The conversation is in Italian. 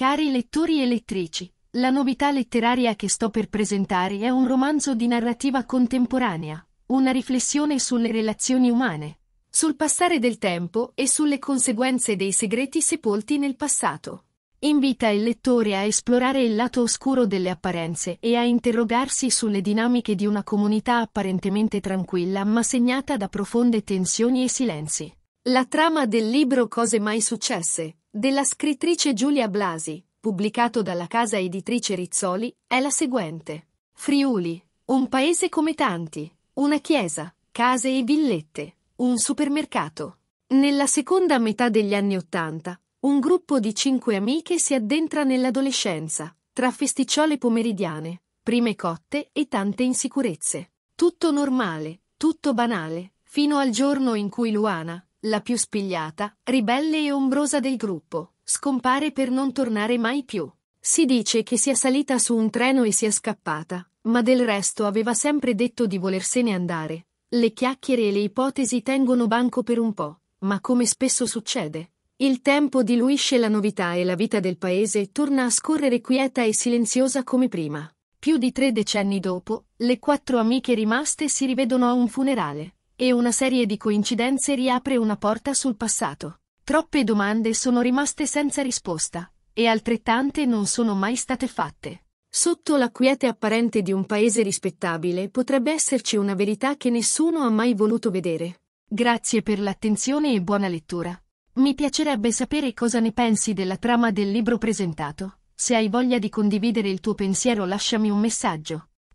Cari lettori e lettrici, la novità letteraria che sto per presentare è un romanzo di narrativa contemporanea, una riflessione sulle relazioni umane, sul passare del tempo e sulle conseguenze dei segreti sepolti nel passato. Invita il lettore a esplorare il lato oscuro delle apparenze e a interrogarsi sulle dinamiche di una comunità apparentemente tranquilla ma segnata da profonde tensioni e silenzi. La trama del libro Cose mai successe della scrittrice Giulia Blasi, pubblicato dalla casa editrice Rizzoli, è la seguente. Friuli, un paese come tanti, una chiesa, case e villette, un supermercato. Nella seconda metà degli anni Ottanta, un gruppo di cinque amiche si addentra nell'adolescenza, tra festicciole pomeridiane, prime cotte e tante insicurezze. Tutto normale, tutto banale, fino al giorno in cui Luana, la più spigliata, ribelle e ombrosa del gruppo, scompare per non tornare mai più. Si dice che sia salita su un treno e sia scappata, ma del resto aveva sempre detto di volersene andare. Le chiacchiere e le ipotesi tengono banco per un po', ma come spesso succede, il tempo diluisce la novità e la vita del paese torna a scorrere quieta e silenziosa come prima. Più di tre decenni dopo, le quattro amiche rimaste si rivedono a un funerale e una serie di coincidenze riapre una porta sul passato. Troppe domande sono rimaste senza risposta, e altrettante non sono mai state fatte. Sotto la quiete apparente di un paese rispettabile potrebbe esserci una verità che nessuno ha mai voluto vedere. Grazie per l'attenzione e buona lettura. Mi piacerebbe sapere cosa ne pensi della trama del libro presentato. Se hai voglia di condividere il tuo pensiero lasciami un messaggio.